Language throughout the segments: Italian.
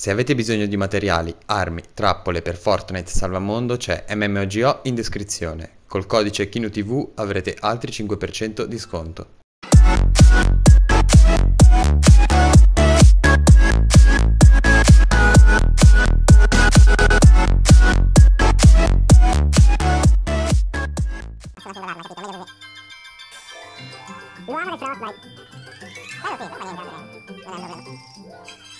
Se avete bisogno di materiali, armi, trappole per Fortnite Salvamondo c'è MMOGO in descrizione. Col codice KINUTV avrete altri 5% di sconto. L'uomo del Fortnite. Quello sì, non è niente, non è vero.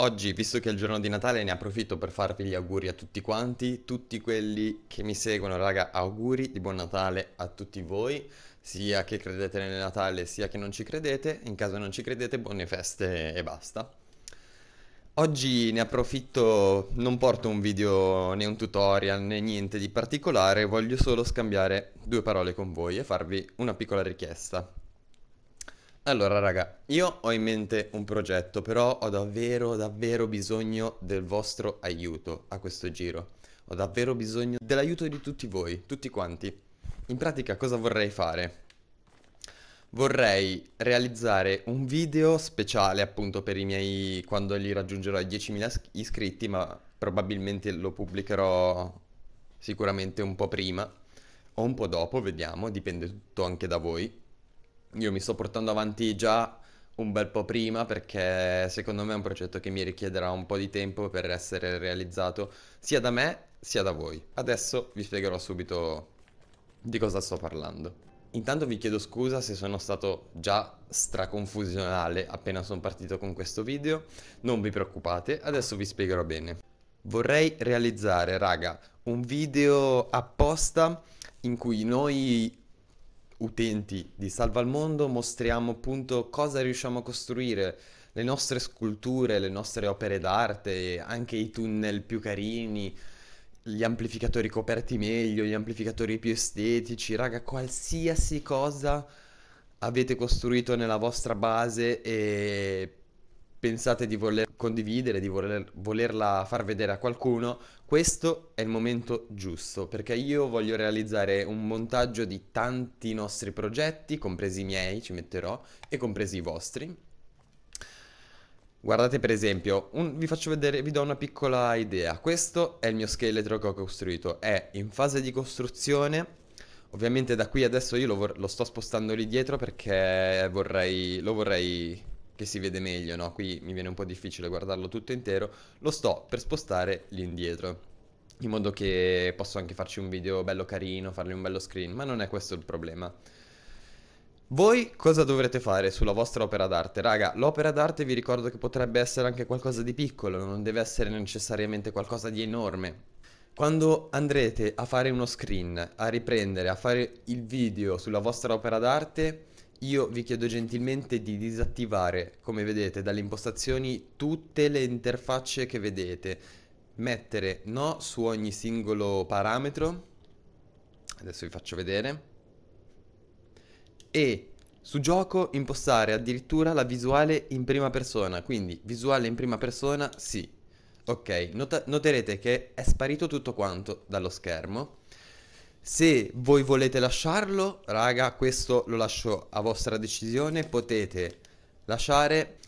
Oggi, visto che è il giorno di Natale, ne approfitto per farvi gli auguri a tutti quanti, tutti quelli che mi seguono, raga, auguri di buon Natale a tutti voi, sia che credete nel Natale, sia che non ci credete, in caso non ci credete, buone feste e basta. Oggi ne approfitto, non porto un video né un tutorial né niente di particolare, voglio solo scambiare due parole con voi e farvi una piccola richiesta. Allora, raga, io ho in mente un progetto, però ho davvero, davvero bisogno del vostro aiuto a questo giro. Ho davvero bisogno dell'aiuto di tutti voi, tutti quanti. In pratica, cosa vorrei fare? Vorrei realizzare un video speciale appunto per i miei quando li raggiungerò i 10.000 iscritti, ma probabilmente lo pubblicherò sicuramente un po' prima o un po' dopo, vediamo, dipende tutto anche da voi. Io mi sto portando avanti già un bel po' prima perché secondo me è un progetto che mi richiederà un po' di tempo per essere realizzato sia da me sia da voi. Adesso vi spiegherò subito di cosa sto parlando. Intanto vi chiedo scusa se sono stato già straconfusionale appena sono partito con questo video, non vi preoccupate, adesso vi spiegherò bene. Vorrei realizzare, raga, un video apposta in cui noi utenti di Salva al Mondo mostriamo appunto cosa riusciamo a costruire, le nostre sculture, le nostre opere d'arte, anche i tunnel più carini, gli amplificatori coperti meglio, gli amplificatori più estetici, raga, qualsiasi cosa avete costruito nella vostra base e pensate di voler condividere, di voler, volerla far vedere a qualcuno, questo è il momento giusto perché io voglio realizzare un montaggio di tanti nostri progetti, compresi i miei, ci metterò, e compresi i vostri. Guardate per esempio, un, vi faccio vedere, vi do una piccola idea. Questo è il mio scheletro che ho costruito, è in fase di costruzione. Ovviamente da qui adesso io lo, lo sto spostando lì dietro perché vorrei, lo vorrei che si vede meglio, no? qui mi viene un po' difficile guardarlo tutto intero, lo sto per spostare lì indietro in modo che posso anche farci un video bello carino, fargli un bello screen, ma non è questo il problema. Voi cosa dovrete fare sulla vostra opera d'arte? Raga, l'opera d'arte vi ricordo che potrebbe essere anche qualcosa di piccolo, non deve essere necessariamente qualcosa di enorme. Quando andrete a fare uno screen, a riprendere, a fare il video sulla vostra opera d'arte, io vi chiedo gentilmente di disattivare, come vedete dalle impostazioni, tutte le interfacce che vedete. Mettere no su ogni singolo parametro. Adesso vi faccio vedere. E su gioco impostare addirittura la visuale in prima persona, quindi visuale in prima persona sì. Ok, Not noterete che è sparito tutto quanto dallo schermo se voi volete lasciarlo, raga, questo lo lascio a vostra decisione, potete lasciare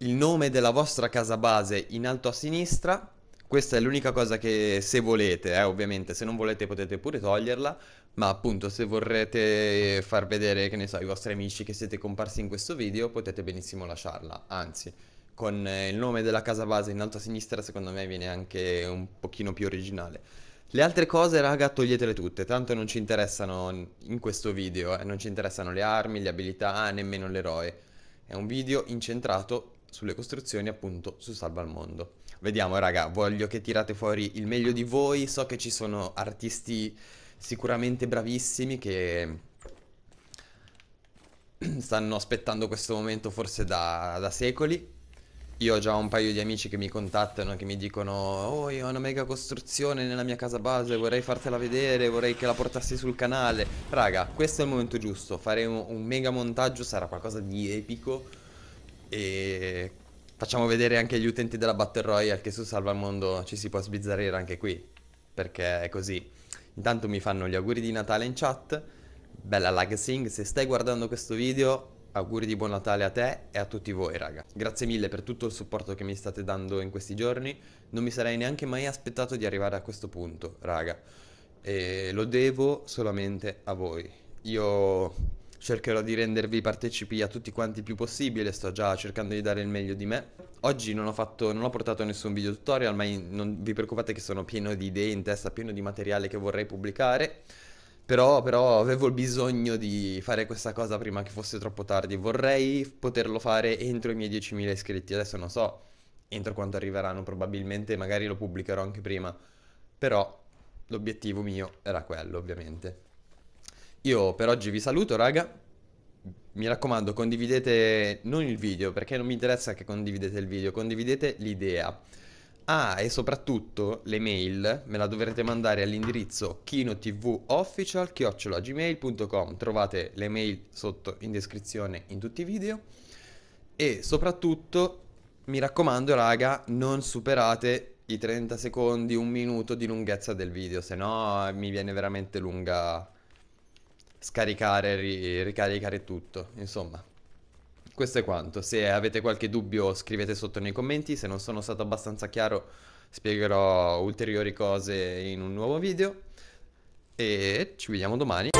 il nome della vostra casa base in alto a sinistra. Questa è l'unica cosa che se volete, eh, ovviamente, se non volete potete pure toglierla, ma appunto se vorrete far vedere, che ne so, ai vostri amici che siete comparsi in questo video, potete benissimo lasciarla. Anzi, con eh, il nome della casa base in alto a sinistra, secondo me viene anche un pochino più originale. Le altre cose, raga, toglietele tutte, tanto non ci interessano in questo video, eh. non ci interessano le armi, le abilità, nemmeno l'eroe. È un video incentrato sulle costruzioni, appunto, su Salva il Mondo. Vediamo, raga, voglio che tirate fuori il meglio di voi, so che ci sono artisti sicuramente bravissimi che stanno aspettando questo momento forse da, da secoli. Io ho già un paio di amici che mi contattano, che mi dicono, oh, io ho una mega costruzione nella mia casa base, vorrei fartela vedere, vorrei che la portassi sul canale. Raga, questo è il momento giusto, faremo un mega montaggio, sarà qualcosa di epico e facciamo vedere anche gli utenti della Battle Royale che su Salva il Mondo ci si può sbizzarrire anche qui, perché è così. Intanto mi fanno gli auguri di Natale in chat, bella Lagsing, se stai guardando questo video Auguri di buon Natale a te e a tutti voi raga. Grazie mille per tutto il supporto che mi state dando in questi giorni. Non mi sarei neanche mai aspettato di arrivare a questo punto, raga. E lo devo solamente a voi. Io cercherò di rendervi partecipi a tutti quanti il più possibile, sto già cercando di dare il meglio di me. Oggi non ho, fatto, non ho portato nessun video tutorial, ma non vi preoccupate che sono pieno di idee in testa, pieno di materiale che vorrei pubblicare. Però, però avevo il bisogno di fare questa cosa prima che fosse troppo tardi. Vorrei poterlo fare entro i miei 10.000 iscritti. Adesso non so entro quanto arriveranno, probabilmente magari lo pubblicherò anche prima. Però l'obiettivo mio era quello, ovviamente. Io per oggi vi saluto, raga. Mi raccomando, condividete non il video, perché non mi interessa che condividete il video, condividete l'idea. Ah, e soprattutto le mail me la dovrete mandare all'indirizzo chinotvofficial.gmail.com Trovate le mail sotto in descrizione in tutti i video. E soprattutto, mi raccomando raga, non superate i 30 secondi, un minuto di lunghezza del video, se no mi viene veramente lunga scaricare, ri- ricaricare tutto, insomma questo è quanto. Se avete qualche dubbio scrivete sotto nei commenti, se non sono stato abbastanza chiaro spiegherò ulteriori cose in un nuovo video e ci vediamo domani.